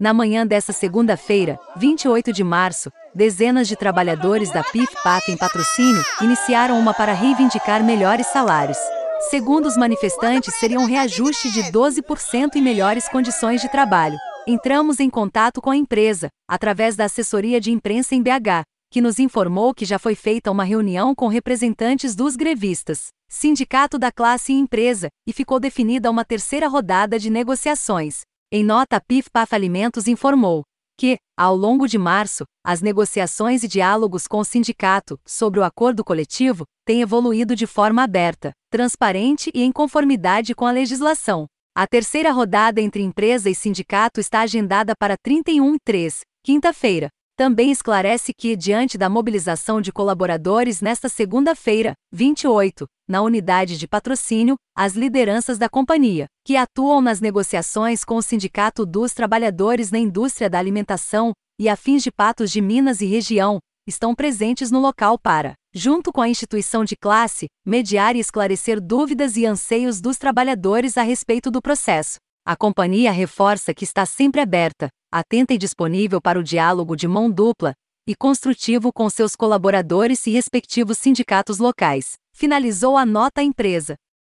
Na manhã dessa segunda-feira, 28 de março, dezenas de trabalhadores da PIF-PAF em patrocínio iniciaram uma para reivindicar melhores salários. Segundo os manifestantes, seria um reajuste de 12% e melhores condições de trabalho. Entramos em contato com a empresa, através da assessoria de imprensa em BH, que nos informou que já foi feita uma reunião com representantes dos grevistas, sindicato da classe e empresa, e ficou definida uma terceira rodada de negociações. Em nota, a PIFPAF Alimentos informou que, ao longo de março, as negociações e diálogos com o sindicato sobre o acordo coletivo têm evoluído de forma aberta, transparente e em conformidade com a legislação. A terceira rodada entre empresa e sindicato está agendada para 31 e 3, quinta-feira, também esclarece que, diante da mobilização de colaboradores nesta segunda-feira, 28, na unidade de patrocínio, as lideranças da companhia, que atuam nas negociações com o Sindicato dos Trabalhadores na Indústria da Alimentação e afins de Patos de Minas e região, estão presentes no local para, junto com a instituição de classe, mediar e esclarecer dúvidas e anseios dos trabalhadores a respeito do processo. A companhia reforça que está sempre aberta, atenta e disponível para o diálogo de mão dupla e construtivo com seus colaboradores e respectivos sindicatos locais. Finalizou a nota à empresa.